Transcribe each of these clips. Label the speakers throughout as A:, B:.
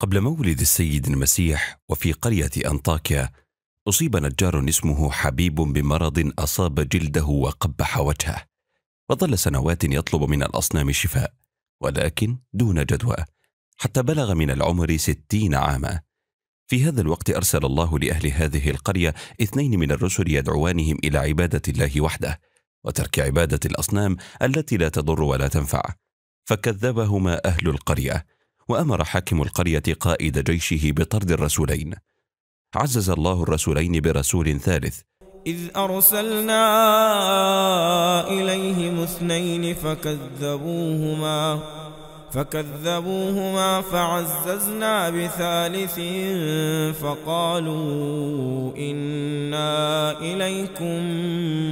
A: قبل مولد السيد المسيح وفي قرية أنطاكيا أصيب نجار اسمه حبيب بمرض أصاب جلده وقبح وجهه وظل سنوات يطلب من الأصنام شفاء ولكن دون جدوى حتى بلغ من العمر ستين عاما في هذا الوقت أرسل الله لأهل هذه القرية اثنين من الرسل يدعوانهم إلى عبادة الله وحده وترك عبادة الأصنام التي لا تضر ولا تنفع فكذبهما أهل القرية وأمر حاكم القرية قائد جيشه بطرد الرسولين عزز الله الرسولين برسول ثالث
B: إذ أرسلنا إليهم اثنين فكذبوهما فكذبوهما فعززنا بثالث فقالوا إنا إليكم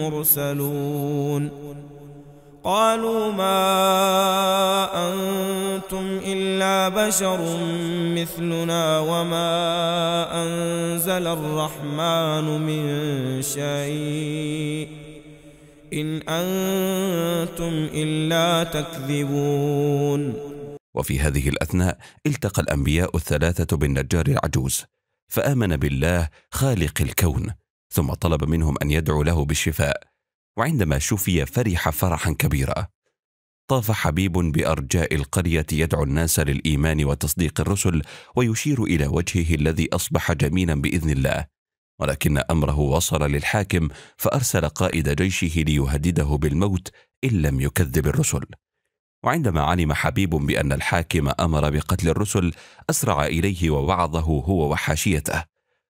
B: مرسلون قالوا ما أنتم إلا بشر مثلنا وما أنزل الرحمن من شيء إن أنتم إلا تكذبون
A: وفي هذه الأثناء التقى الأنبياء الثلاثة بالنجار العجوز فآمن بالله خالق الكون ثم طلب منهم أن يدعوا له بالشفاء وعندما شفي فرح فرحا كبيرا طاف حبيب بارجاء القريه يدعو الناس للايمان وتصديق الرسل ويشير الى وجهه الذي اصبح جميلا باذن الله ولكن امره وصل للحاكم فارسل قائد جيشه ليهدده بالموت ان لم يكذب الرسل وعندما علم حبيب بان الحاكم امر بقتل الرسل اسرع اليه ووعظه هو وحاشيته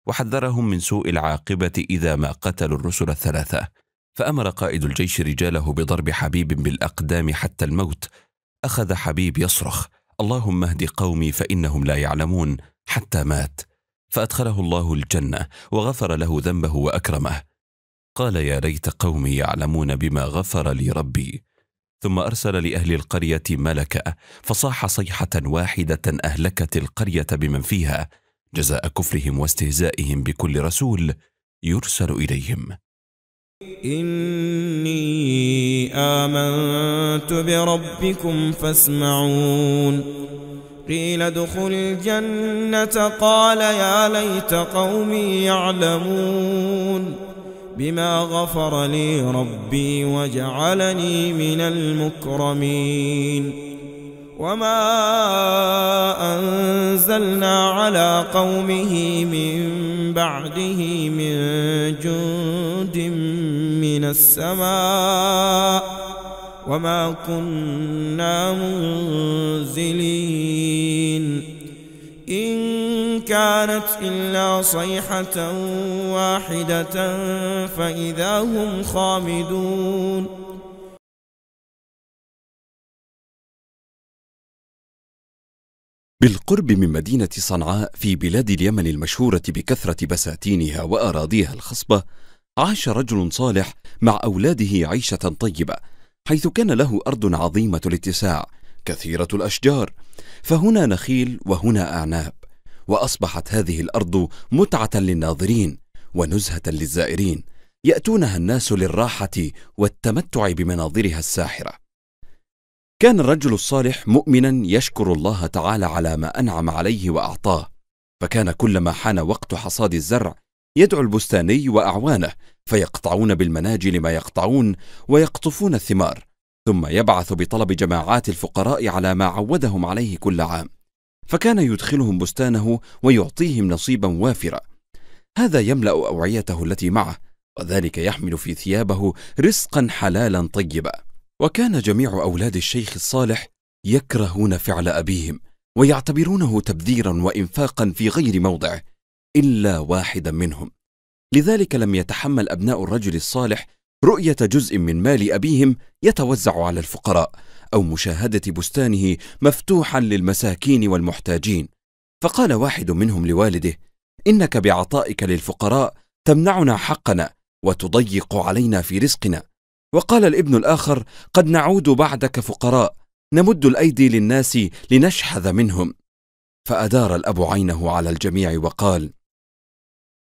A: وحذرهم من سوء العاقبه اذا ما قتلوا الرسل الثلاثه فأمر قائد الجيش رجاله بضرب حبيب بالأقدام حتى الموت أخذ حبيب يصرخ اللهم اهد قومي فإنهم لا يعلمون حتى مات فأدخله الله الجنة وغفر له ذنبه وأكرمه قال يا ليت قومي يعلمون بما غفر لي ربي ثم أرسل لأهل القرية ملكا فصاح صيحة واحدة أهلكت القرية بمن فيها جزاء كفرهم واستهزائهم بكل رسول يرسل إليهم
B: إني آمنت بربكم فاسمعون قيل ادخل الجنة قال يا ليت قومي يعلمون بما غفر لي ربي وجعلني من المكرمين وما أنزلنا على قومه من بعده من جند السماء وما كنا منزلين إن كانت إلا صيحة واحدة فإذا هم خامدون
A: بالقرب من مدينة صنعاء في بلاد اليمن المشهورة بكثرة بساتينها وأراضيها الخصبة عاش رجل صالح مع أولاده عيشة طيبة حيث كان له أرض عظيمة الاتساع كثيرة الأشجار فهنا نخيل وهنا أعناب وأصبحت هذه الأرض متعة للناظرين ونزهة للزائرين يأتونها الناس للراحة والتمتع بمناظرها الساحرة كان الرجل الصالح مؤمنا يشكر الله تعالى على ما أنعم عليه وأعطاه فكان كلما حان وقت حصاد الزرع يدعو البستاني وأعوانه فيقطعون بالمناجل ما يقطعون ويقطفون الثمار ثم يبعث بطلب جماعات الفقراء على ما عودهم عليه كل عام فكان يدخلهم بستانه ويعطيهم نصيبا وافرا هذا يملا اوعيته التي معه وذلك يحمل في ثيابه رزقا حلالا طيبا وكان جميع اولاد الشيخ الصالح يكرهون فعل ابيهم ويعتبرونه تبذيرا وانفاقا في غير موضعه الا واحدا منهم لذلك لم يتحمل أبناء الرجل الصالح رؤية جزء من مال أبيهم يتوزع على الفقراء أو مشاهدة بستانه مفتوحا للمساكين والمحتاجين فقال واحد منهم لوالده إنك بعطائك للفقراء تمنعنا حقنا وتضيق علينا في رزقنا وقال الابن الآخر قد نعود بعدك فقراء نمد الأيدي للناس لنشحذ منهم فأدار الأب عينه على الجميع وقال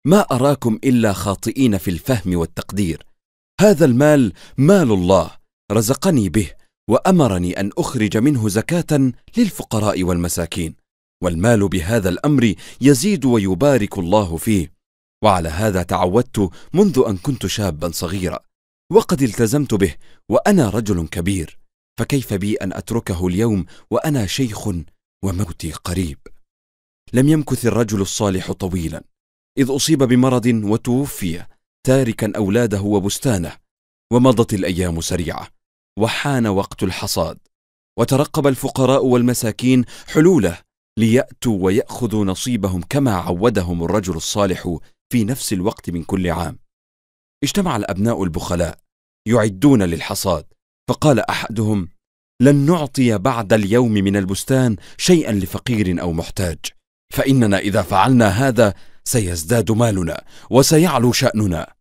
A: ما اراكم الا خاطئين في الفهم والتقدير هذا المال مال الله رزقني به وامرني ان اخرج منه زكاه للفقراء والمساكين والمال بهذا الامر يزيد ويبارك الله فيه وعلى هذا تعودت منذ ان كنت شابا صغيرا وقد التزمت به وانا رجل كبير فكيف بي ان اتركه اليوم وانا شيخ وموتي قريب لم يمكث الرجل الصالح طويلا إذ أصيب بمرض وتوفي تاركا أولاده وبستانه ومضت الأيام سريعة وحان وقت الحصاد وترقب الفقراء والمساكين حلوله ليأتوا ويأخذوا نصيبهم كما عودهم الرجل الصالح في نفس الوقت من كل عام اجتمع الأبناء البخلاء يعدون للحصاد فقال أحدهم لن نعطي بعد اليوم من البستان شيئا لفقير أو محتاج فإننا إذا فعلنا هذا سيزداد مالنا وسيعلو شأننا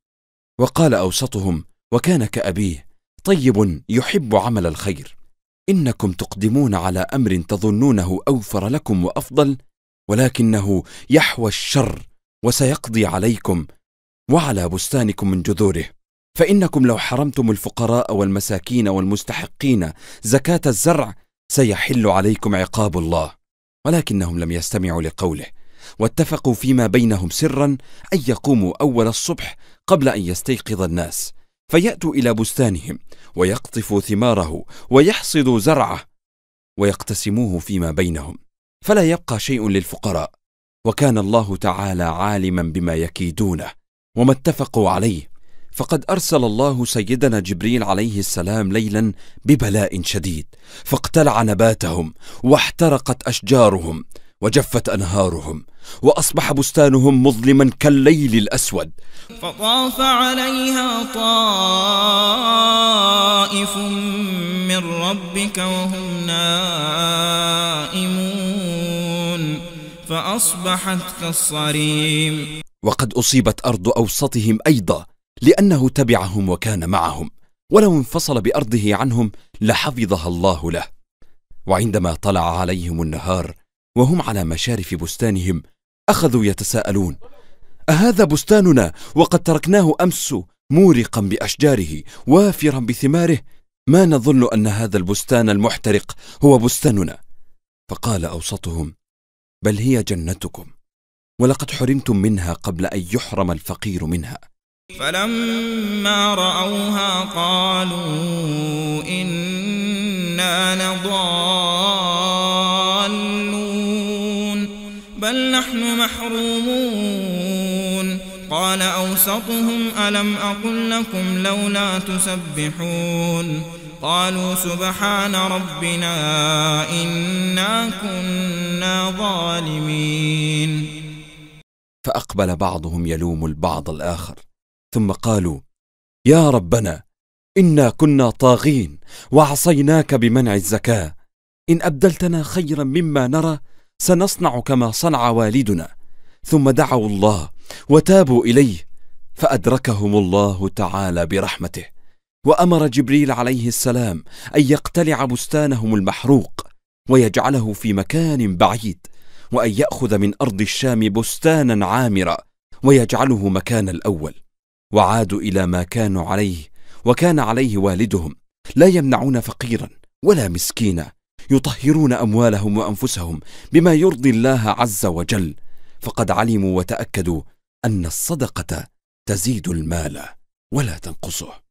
A: وقال أوسطهم وكان كأبيه طيب يحب عمل الخير إنكم تقدمون على أمر تظنونه أوفر لكم وأفضل ولكنه يحوى الشر وسيقضي عليكم وعلى بستانكم من جذوره فإنكم لو حرمتم الفقراء والمساكين والمستحقين زكاة الزرع سيحل عليكم عقاب الله ولكنهم لم يستمعوا لقوله واتفقوا فيما بينهم سرا ان يقوموا اول الصبح قبل ان يستيقظ الناس فياتوا الى بستانهم ويقطفوا ثماره ويحصدوا زرعه ويقتسموه فيما بينهم فلا يبقى شيء للفقراء وكان الله تعالى عالما بما يكيدونه وما اتفقوا عليه فقد ارسل الله سيدنا جبريل عليه السلام ليلا ببلاء شديد فاقتلع نباتهم واحترقت اشجارهم وجفت انهارهم وأصبح بستانهم مظلما كالليل الأسود
B: فطاف عليها طائف من ربك وهم نائمون فأصبحت كالصريم
A: وقد أصيبت أرض أوسطهم أيضا لأنه تبعهم وكان معهم ولو انفصل بأرضه عنهم لحفظها الله له وعندما طلع عليهم النهار وهم على مشارف بستانهم أخذوا يتساءلون أهذا بستاننا وقد تركناه أمس مورقا بأشجاره وافرا بثماره ما نظن أن هذا البستان المحترق هو بستاننا فقال أوسطهم بل هي جنتكم ولقد حرمتم منها قبل أن يحرم الفقير منها
B: فلما رأوها قالوا إنا لضالون نحن محرومون قال أوسطهم ألم أقل لكم لولا تسبحون قالوا سبحان ربنا إنا كنا ظالمين
A: فأقبل بعضهم يلوم البعض الآخر ثم قالوا يا ربنا إنا كنا طاغين وعصيناك بمنع الزكاة إن أبدلتنا خيرا مما نرى سنصنع كما صنع والدنا ثم دعوا الله وتابوا اليه فادركهم الله تعالى برحمته وامر جبريل عليه السلام ان يقتلع بستانهم المحروق ويجعله في مكان بعيد وان ياخذ من ارض الشام بستانا عامرا ويجعله مكان الاول وعادوا الى ما كانوا عليه وكان عليه والدهم لا يمنعون فقيرا ولا مسكينا يطهرون أموالهم وأنفسهم بما يرضي الله عز وجل فقد علموا وتأكدوا أن الصدقة تزيد المال ولا تنقصه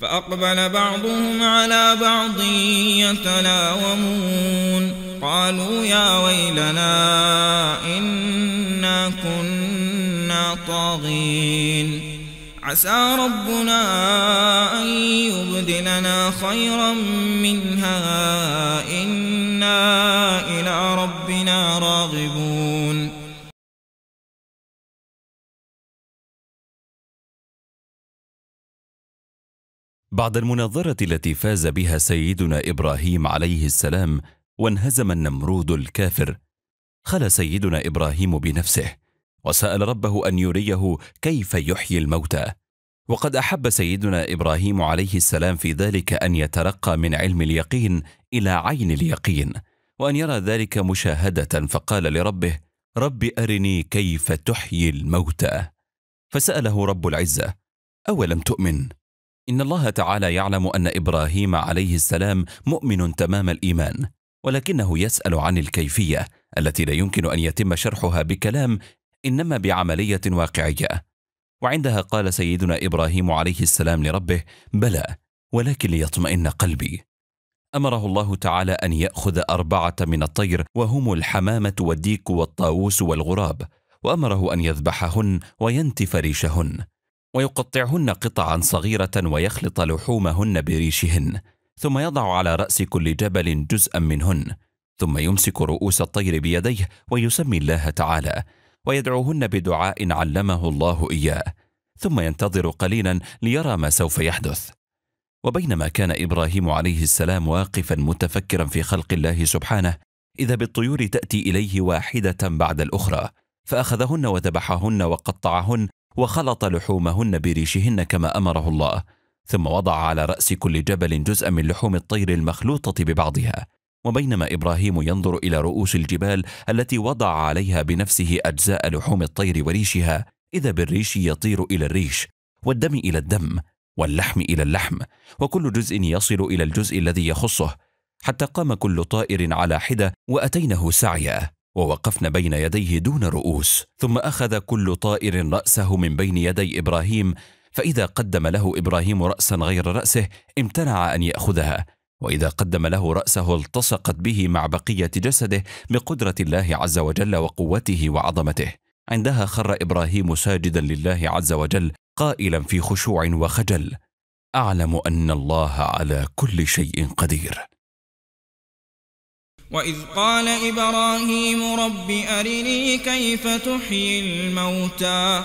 B: فأقبل بعضهم على بعض يتلاومون قالوا يا ويلنا إنا كنا طاغين عسى ربنا أن يبدلنا خيرا منها إنا إلى ربنا راغبون بعد المناظرة التي
A: فاز بها سيدنا إبراهيم عليه السلام وانهزم النمرود الكافر خلا سيدنا إبراهيم بنفسه وسأل ربه أن يريه كيف يحيي الموتى وقد أحب سيدنا إبراهيم عليه السلام في ذلك أن يترقى من علم اليقين إلى عين اليقين وأن يرى ذلك مشاهدة فقال لربه رب أرني كيف تحيي الموتى فسأله رب العزة أولم تؤمن؟ إن الله تعالى يعلم أن إبراهيم عليه السلام مؤمن تمام الإيمان ولكنه يسأل عن الكيفية التي لا يمكن أن يتم شرحها بكلام انما بعمليه واقعيه وعندها قال سيدنا ابراهيم عليه السلام لربه بلى ولكن ليطمئن قلبي امره الله تعالى ان ياخذ اربعه من الطير وهم الحمامه والديك والطاووس والغراب وامره ان يذبحهن وينتف ريشهن ويقطعهن قطعا صغيره ويخلط لحومهن بريشهن ثم يضع على راس كل جبل جزءا منهن ثم يمسك رؤوس الطير بيديه ويسمي الله تعالى ويدعوهن بدعاء علمه الله اياه ثم ينتظر قليلا ليرى ما سوف يحدث وبينما كان ابراهيم عليه السلام واقفا متفكرا في خلق الله سبحانه اذا بالطيور تاتي اليه واحده بعد الاخرى فاخذهن وذبحهن وقطعهن وخلط لحومهن بريشهن كما امره الله ثم وضع على راس كل جبل جزءا من لحوم الطير المخلوطه ببعضها وبينما ابراهيم ينظر الى رؤوس الجبال التي وضع عليها بنفسه اجزاء لحوم الطير وريشها اذا بالريش يطير الى الريش والدم الى الدم واللحم الى اللحم وكل جزء يصل الى الجزء الذي يخصه حتى قام كل طائر على حده واتينه سعيا ووقفن بين يديه دون رؤوس ثم اخذ كل طائر راسه من بين يدي ابراهيم فاذا قدم له ابراهيم راسا غير راسه امتنع ان ياخذها واذا قدم له راسه التصقت به مع بقيه جسده بقدره الله عز وجل وقوته وعظمته عندها خر ابراهيم ساجدا لله عز وجل قائلا في خشوع وخجل اعلم ان الله على كل شيء قدير
B: واذ قال ابراهيم رب ارني كيف تحيي الموتى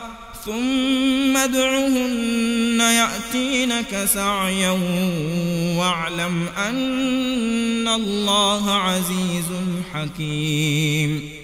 B: ثم ادعهن يأتينك سعيا واعلم أن الله عزيز حكيم